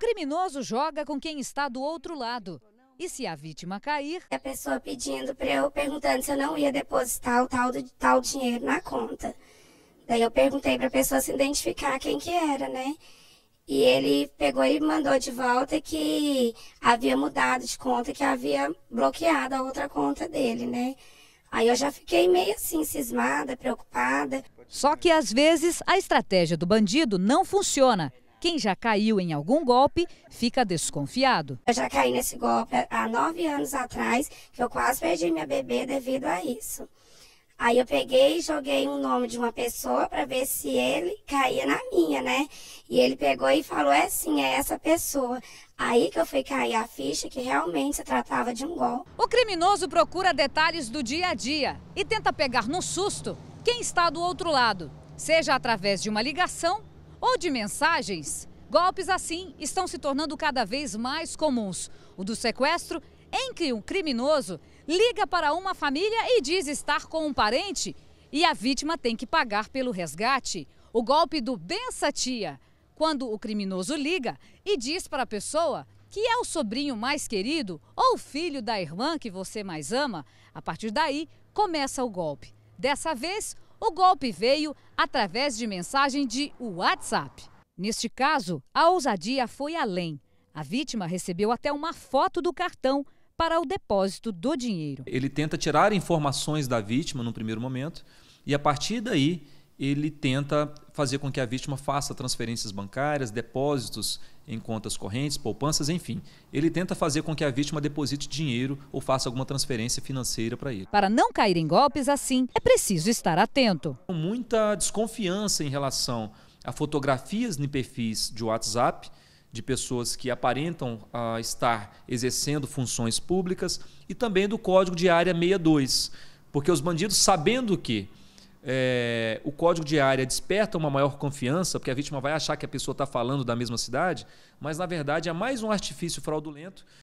criminoso joga com quem está do outro lado. E se a vítima cair. A pessoa pedindo para eu, perguntando se eu não ia depositar o tal, do, tal dinheiro na conta. Daí eu perguntei para a pessoa se identificar quem que era, né? E ele pegou e mandou de volta que havia mudado de conta, que havia bloqueado a outra conta dele, né? Aí eu já fiquei meio assim, cismada, preocupada. Só que às vezes a estratégia do bandido não funciona. Quem já caiu em algum golpe fica desconfiado. Eu já caí nesse golpe há nove anos atrás, que eu quase perdi minha bebê devido a isso. Aí eu peguei e joguei o um nome de uma pessoa para ver se ele caía na minha, né? E ele pegou e falou: é sim, é essa pessoa. Aí que eu fui cair a ficha que realmente se tratava de um golpe. O criminoso procura detalhes do dia a dia e tenta pegar no susto quem está do outro lado, seja através de uma ligação ou de mensagens, golpes assim estão se tornando cada vez mais comuns. O do sequestro, em que um criminoso liga para uma família e diz estar com um parente e a vítima tem que pagar pelo resgate. O golpe do bença tia, quando o criminoso liga e diz para a pessoa que é o sobrinho mais querido ou filho da irmã que você mais ama, a partir daí começa o golpe. Dessa vez, o golpe veio através de mensagem de WhatsApp. Neste caso, a ousadia foi além. A vítima recebeu até uma foto do cartão para o depósito do dinheiro. Ele tenta tirar informações da vítima no primeiro momento e a partir daí ele tenta fazer com que a vítima faça transferências bancárias, depósitos em contas correntes, poupanças, enfim. Ele tenta fazer com que a vítima deposite dinheiro ou faça alguma transferência financeira para ele. Para não cair em golpes assim, é preciso estar atento. Muita desconfiança em relação a fotografias em perfis de WhatsApp de pessoas que aparentam ah, estar exercendo funções públicas e também do Código de Área 62, porque os bandidos, sabendo que é, o código de área desperta uma maior confiança, porque a vítima vai achar que a pessoa está falando da mesma cidade, mas na verdade é mais um artifício fraudulento